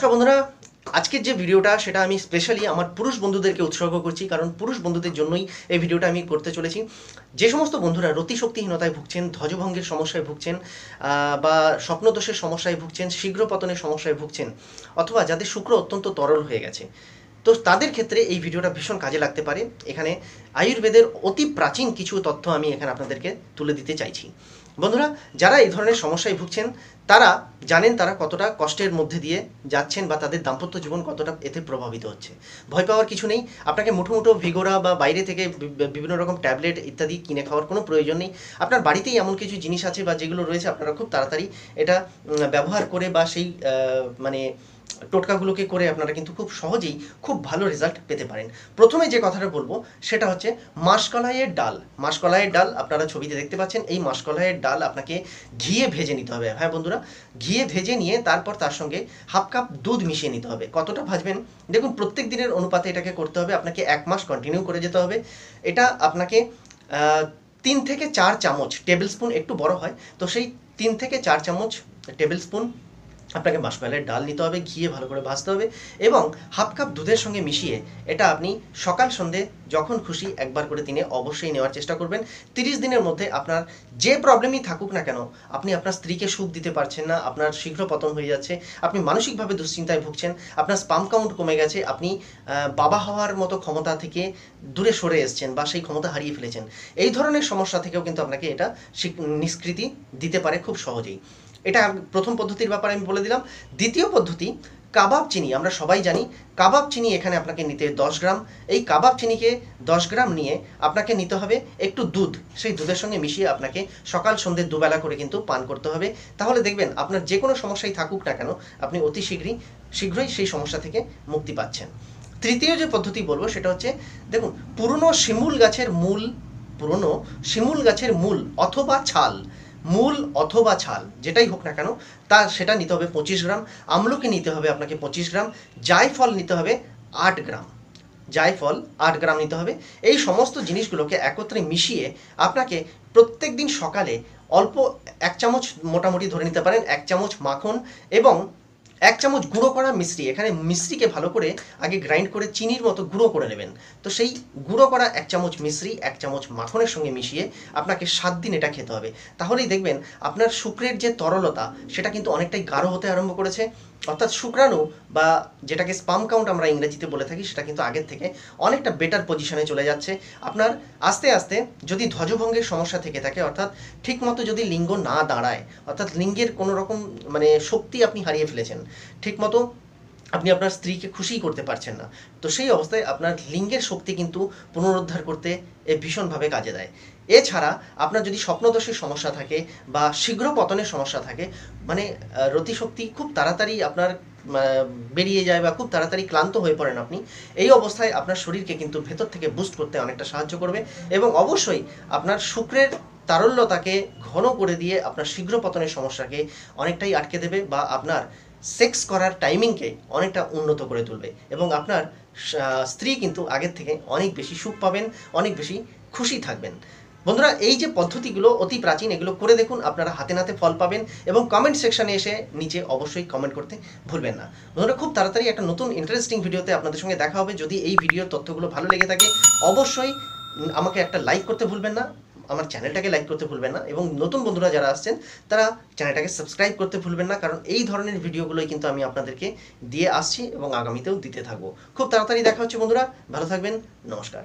নমস্কার বন্ধুরা আজকের যে ভিডিওটা সেটা আমি স্পেশালি আমার পুরুষ বন্ধুদেরকে উৎসর্গ করছি কারণ পুরুষ বন্ধুদের জন্যই এই ভিডিওটা আমি করতে চলেছি যে সমস্ত বন্ধুরা রতিশক্তিহীনতায় ভুগছেন ধ্বজভঙ্গের সমস্যায় ভুগছেন বা স্বপ্নদোষের সমস্যায় ভুগছেন শীঘ্র পতনের সমস্যায় ভুগছেন অথবা যাদের শুক্র অত্যন্ত তরল হয়ে গেছে তো তাদের ক্ষেত্রে এই ভিডিওটা ভীষণ কাজে লাগতে পারে এখানে আয়ুর্বেদের অতি প্রাচীন কিছু তথ্য আমি এখানে আপনাদেরকে তুলে দিতে চাইছি বন্ধুরা যারা এই ধরনের সমস্যায় ভুগছেন তারা জানেন তারা কতটা কষ্টের মধ্যে দিয়ে যাচ্ছেন বা তাদের দাম্পত্য জীবন কতটা এতে প্রভাবিত হচ্ছে ভয় পাওয়ার কিছু নেই আপনাকে মুঠো মুঠো ভিগোরা বা বাইরে থেকে বিভিন্ন রকম ট্যাবলেট ইত্যাদি কিনে খাওয়ার কোনো প্রয়োজন নেই আপনার বাড়িতেই এমন কিছু জিনিস আছে বা যেগুলো রয়েছে আপনারা খুব তাড়াতাড়ি এটা ব্যবহার করে বা সেই মানে টোটকাগুলোকে করে আপনারা কিন্তু খুব সহজেই খুব ভালো রেজাল্ট পেতে পারেন প্রথমে যে কথাটা বলবো সেটা হচ্ছে মাসকলাইয়ের ডাল মাসকলাইয়ের ডাল আপনারা ছবিতে দেখতে পাচ্ছেন এই মাসকলাইয়ের ডাল আপনাকে ঘিয়ে ভেজে নিতে হবে হ্যাঁ বন্ধুরা ঘিয়ে ভেজে নিয়ে তারপর তার সঙ্গে হাফ কাপ দুধ মিশিয়ে নিতে হবে কতটা ভাজবেন দেখুন প্রত্যেক দিনের অনুপাতে এটাকে করতে হবে আপনাকে এক মাস কন্টিনিউ করে যেতে হবে এটা আপনাকে তিন থেকে চার চামচ টেবিল স্পুন একটু বড় হয় তো সেই তিন থেকে চার চামচ টেবিল স্পুন আপনাকে মাসমালাইয়ের ডাল নিতে হবে ঘিয়ে ভালো করে ভাজতে হবে এবং হাফ কাপ দুধের সঙ্গে মিশিয়ে এটা আপনি সকাল সন্ধে যখন খুশি একবার করে দিনে অবশ্যই নেওয়ার চেষ্টা করবেন তিরিশ দিনের মধ্যে আপনার যে প্রবলেমই থাকুক না কেন আপনি আপনার স্ত্রীকে সুখ দিতে পারছেন না আপনার শীঘ্র পতন হয়ে যাচ্ছে আপনি মানসিকভাবে দুশ্চিন্তায় ভুগছেন আপনার স্পাম কাউন্ট কমে গেছে আপনি বাবা হওয়ার মতো ক্ষমতা থেকে দূরে সরে এসছেন বা সেই ক্ষমতা হারিয়ে ফেলেছেন এই ধরনের সমস্যা থেকেও কিন্তু আপনাকে এটা নিষ্কৃতি দিতে পারে খুব সহজেই এটা প্রথম পদ্ধতির ব্যাপারে আমি বলে দিলাম দ্বিতীয় পদ্ধতি কাবাব চিনি আমরা সবাই জানি কাবাব চিনি এখানে আপনাকে নিতে 10 গ্রাম এই কাবাব চিনিকে 10 গ্রাম নিয়ে আপনাকে নিতে হবে একটু দুধ সেই দুধের সঙ্গে মিশিয়ে আপনাকে সকাল সন্ধ্যে দুবেলা করে কিন্তু পান করতে হবে তাহলে দেখবেন আপনার যে কোনো সমস্যাই থাকুক না কেন আপনি অতি শীঘ্রই শীঘ্রই সেই সমস্যা থেকে মুক্তি পাচ্ছেন তৃতীয় যে পদ্ধতি বলবো সেটা হচ্ছে দেখুন পুরনো শিমুল গাছের মূল পুরনো শিমুল গাছের মূল অথবা ছাল মূল অথবা ছাল যেটাই হোক না কেন তা সেটা নিতে হবে পঁচিশ গ্রাম আমলকি নিতে হবে আপনাকে পঁচিশ গ্রাম জায়ফল নিতে হবে আট গ্রাম জায়ফল আট গ্রাম নিতে হবে এই সমস্ত জিনিসগুলোকে একত্রে মিশিয়ে আপনাকে প্রত্যেক দিন সকালে অল্প এক চামচ মোটামুটি ধরে নিতে পারেন এক চামচ মাখন এবং এক চামচ গুঁড়ো করা মিশ্রি এখানে মিশ্রিকে ভালো করে আগে গ্রাইন্ড করে চিনির মতো গুঁড়ো করে নেবেন তো সেই গুঁড়ো করা এক চামচ মিশ্রি এক চামচ মাখনের সঙ্গে মিশিয়ে আপনাকে সাত দিন এটা খেতে হবে তাহলেই দেখবেন আপনার শুক্রের যে তরলতা সেটা কিন্তু অনেকটাই গাঢ় হতে আরম্ভ করেছে অর্থাৎ শুক্রাণু বা যেটাকে স্পাম কাউন্ট আমরা ইংরেজিতে বলে থাকি সেটা কিন্তু আগের থেকে অনেকটা বেটার পজিশনে চলে যাচ্ছে আপনার আস্তে আস্তে যদি ধ্বজভঙ্গের সমস্যা থেকে থাকে অর্থাৎ ঠিকমতো যদি লিঙ্গ না দাঁড়ায় অর্থাৎ লিঙ্গের কোনো রকম মানে শক্তি আপনি হারিয়ে ফেলেছেন ঠিকমতো আপনি আপনার স্ত্রীকে খুশি করতে পারছেন না তো সেই অবস্থায় আপনার লিঙ্গের শক্তি কিন্তু পুনরুদ্ধার করতে এ ভীষণভাবে কাজে দেয় এছাড়া আপনার যদি স্বপ্নদোষের সমস্যা থাকে বা শীঘ্র পতনের সমস্যা থাকে মানে রতিশক্তি খুব তাড়াতাড়ি আপনার বেরিয়ে যায় বা খুব তাড়াতাড়ি ক্লান্ত হয়ে পড়েন আপনি এই অবস্থায় আপনার শরীরকে কিন্তু ভেতর থেকে বুস্ট করতে অনেকটা সাহায্য করবে এবং অবশ্যই আপনার শুক্রের তারল্যতাকে ঘন করে দিয়ে আপনার শীঘ্র পতনের সমস্যাকে অনেকটাই আটকে দেবে বা আপনার সেক্স করার টাইমিংকে অনেকটা উন্নত করে তুলবে এবং আপনার স্ত্রী কিন্তু আগের থেকে অনেক বেশি সুখ পাবেন অনেক বেশি খুশি থাকবেন বন্ধুরা এই যে পদ্ধতিগুলো অতি প্রাচীন এগুলো করে দেখুন আপনারা হাতে নাতে ফল পাবেন এবং কমেন্ট সেকশানে এসে নিচে অবশ্যই কমেন্ট করতে ভুলবেন না বন্ধুরা খুব তাড়াতাড়ি একটা নতুন ইন্টারেস্টিং ভিডিওতে আপনাদের সঙ্গে দেখা হবে যদি এই ভিডিওর তথ্যগুলো ভালো লেগে থাকে অবশ্যই আমাকে একটা লাইক করতে ভুলবেন না আমার চ্যানেলটাকে লাইক করতে ভুলবেন না এবং নতুন বন্ধুরা যারা আসছেন তারা চ্যানেলটাকে সাবস্ক্রাইব করতে ভুলবেন না কারণ এই ধরনের ভিডিওগুলোই কিন্তু আমি আপনাদেরকে দিয়ে আসছি এবং আগামীতেও দিতে থাকবো খুব তাড়াতাড়ি দেখা হচ্ছে বন্ধুরা ভালো থাকবেন নমস্কার